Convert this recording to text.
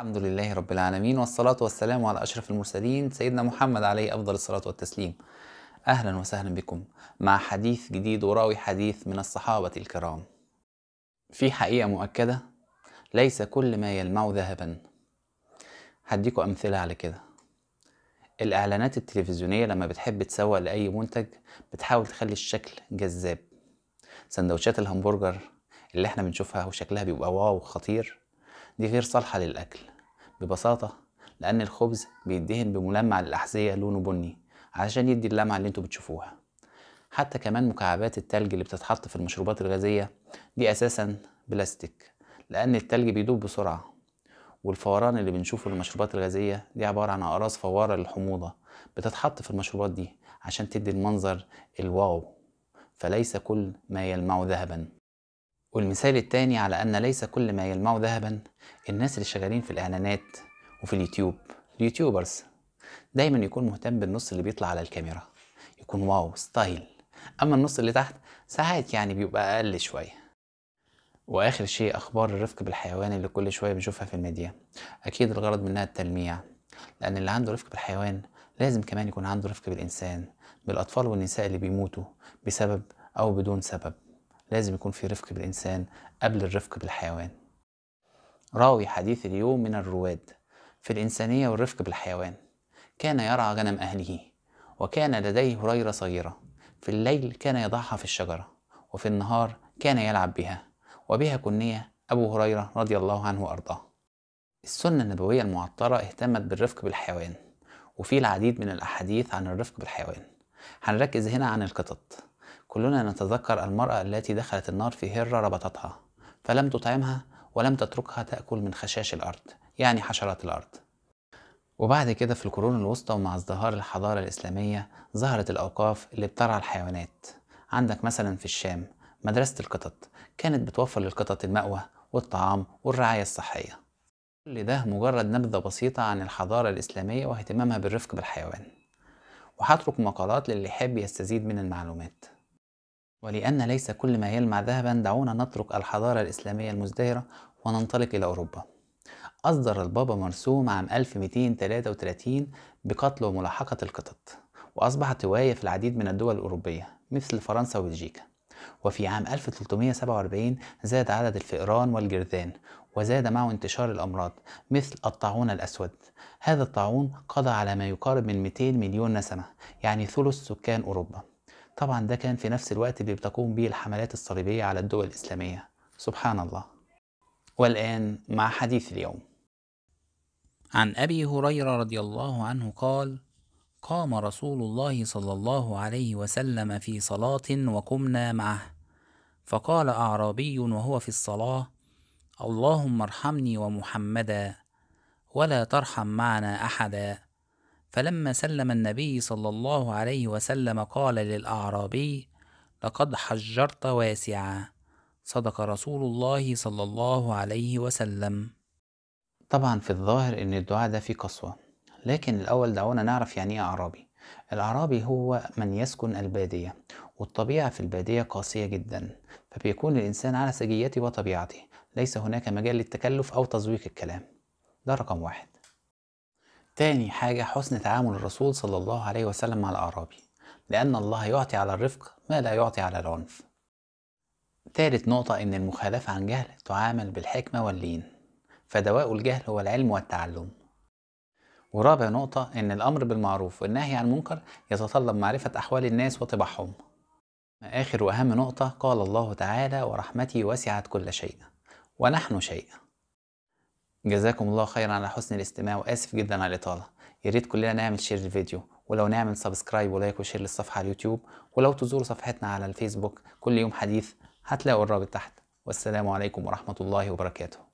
الحمد لله رب العالمين والصلاة والسلام على أشرف المرسلين سيدنا محمد عليه أفضل الصلاة والتسليم أهلا وسهلا بكم مع حديث جديد وراوي حديث من الصحابة الكرام في حقيقة مؤكدة ليس كل ما يلمع ذهبا هديكوا أمثلة على كده الإعلانات التلفزيونية لما بتحب تسوق لأي منتج بتحاول تخلي الشكل جذاب سندوتشات الهمبرجر اللي احنا بنشوفها وشكلها بيبقى واو خطير دي غير صالحة للأكل ببساطة لأن الخبز بيدهن بملمع للأحذية لونه بني عشان يدي اللمعة اللي انتوا بتشوفوها حتى كمان مكعبات التلج اللي بتتحط في المشروبات الغازية دي أساسا بلاستيك لأن التلج بيدوب بسرعة والفوران اللي بنشوفه المشروبات الغازية دي عبارة عن أقراص فوارة للحموضة بتتحط في المشروبات دي عشان تدي المنظر الواو فليس كل ما يلمع ذهبا والمثال التاني على أن ليس كل ما يلمع ذهبا الناس اللي شغالين في الإعلانات وفي اليوتيوب اليوتيوبرز دايما يكون مهتم بالنص اللي بيطلع على الكاميرا يكون واو ستايل أما النص اللي تحت ساعات يعني بيبقى أقل شوية واخر شيء اخبار الرفق بالحيوان اللي كل شويه بنشوفها في الميديا اكيد الغرض منها التلميع لان اللي عنده رفق بالحيوان لازم كمان يكون عنده رفق بالانسان بالاطفال والنساء اللي بيموتوا بسبب او بدون سبب لازم يكون في رفق بالإنسان قبل الرفق بالحيوان راوي حديث اليوم من الرواد في الإنسانية والرفق بالحيوان كان يرعى غنم أهله وكان لديه هريرة صغيرة في الليل كان يضعها في الشجرة وفي النهار كان يلعب بها وبها كنية أبو هريرة رضي الله عنه وأرضاه السنة النبوية المعطرة اهتمت بالرفق بالحيوان وفي العديد من الأحاديث عن الرفق بالحيوان هنركز هنا عن القطط كلنا نتذكر المرأة التي دخلت النار في هرة ربطتها فلم تطعمها ولم تتركها تأكل من خشاش الأرض يعني حشرات الأرض وبعد كده في القرون الوسطى ومع ازدهار الحضارة الإسلامية ظهرت الأوقاف اللي بترعى الحيوانات عندك مثلا في الشام مدرسة القطط كانت بتوفر للقطط المأوى والطعام والرعاية الصحية كل ده مجرد نبذة بسيطة عن الحضارة الإسلامية واهتمامها بالرفق بالحيوان وهترك مقالات للي يحب يستزيد من المعلومات ولأن ليس كل ما يلمع ذهبا دعونا نترك الحضارة الإسلامية المزدهرة وننطلق إلى أوروبا أصدر البابا مرسوم عام 1233 بقتل وملاحقة القطط وأصبحت هواية في العديد من الدول الأوروبية مثل فرنسا وبلجيكا وفي عام 1347 زاد عدد الفئران والجرذان وزاد معه انتشار الأمراض مثل الطاعون الأسود هذا الطاعون قضى على ما يقارب من 200 مليون نسمة يعني ثلث سكان أوروبا طبعا ده كان في نفس الوقت اللي بتقوم به الحملات الصليبية على الدول الإسلامية سبحان الله والآن مع حديث اليوم عن أبي هريرة رضي الله عنه قال قام رسول الله صلى الله عليه وسلم في صلاة وقمنا معه فقال أعرابي وهو في الصلاة اللهم ارحمني ومحمدا ولا ترحم معنا أحدا فلما سلم النبي صلى الله عليه وسلم قال للأعرابي لقد حجرت واسعا صدق رسول الله صلى الله عليه وسلم طبعا في الظاهر ان الدعاء ده فيه قسوة لكن الاول دعونا نعرف يعني ايه اعرابي الاعرابي هو من يسكن البادية والطبيعة في البادية قاسية جدا فبيكون الانسان على سجيته وطبيعته ليس هناك مجال للتكلف او تزويق الكلام ده رقم واحد تاني حاجة حسن تعامل الرسول صلى الله عليه وسلم مع الأعرابي لأن الله يعطي على الرفق ما لا يعطي على العنف تالت نقطة إن المخالفة عن جهل تعامل بالحكمة واللين فدواء الجهل هو العلم والتعلم ورابع نقطة إن الأمر بالمعروف والنهي عن المنكر يتطلب معرفة أحوال الناس وطباعهم آخر وأهم نقطة قال الله تعالى ورحمتي وسعت كل شيء ونحن شيء جزاكم الله خيرا على حسن الاستماع واسف جدا على الاطاله يا ريت كلنا نعمل شير للفيديو ولو نعمل سبسكرايب ولايك وشير للصفحه على اليوتيوب ولو تزوروا صفحتنا على الفيسبوك كل يوم حديث هتلاقوا الرابط تحت والسلام عليكم ورحمه الله وبركاته